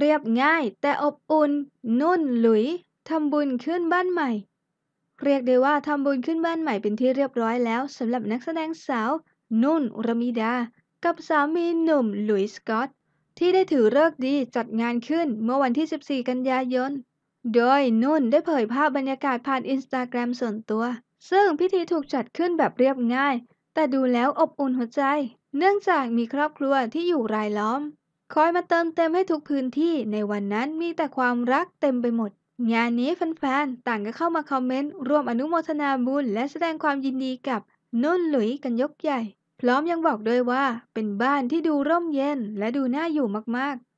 เรียบง่ายแต่อบอุ่น นุ่นหลุยทำบุญขึ้นบ้านใหม่ เรียกได้ว่าทำบุญขึ้นบ้านใหม่เป็นที่เรียบร้อยแล้วสำหรับนักแสดงสาว นุ่น รมิดา กับสามีหนุ่มหลุยสกอตที่ได้ถือเลิกดีจัดงานขึ้นเมื่อวันที่ 14 กันยายน โดยนุ่นได้เผยภาพบรรยากาศผ่านอินสตาแกรมส่วนตัว ซึ่งพิธีถูกจัดขึ้นแบบเรียบง่าย แต่ดูแล้วอบอุ่นหัวใจ เนื่องจากมีครอบครัวที่อยู่รายล้อมคอยมาเติมเต็มให้ทุกพื้นที่ในวันนั้นมีแต่ความรักเต็มไปหมด งานนี้แฟนๆ ต่างก็เข้ามาคอมเมนต์ร่วมอนุโมทนาบุญและแสดงความยินดีกับนุ่นหลุยกันยกใหญ่ พร้อมยังบอกด้วยว่าเป็นบ้านที่ดูร่มเย็นและดูน่าอยู่มากๆ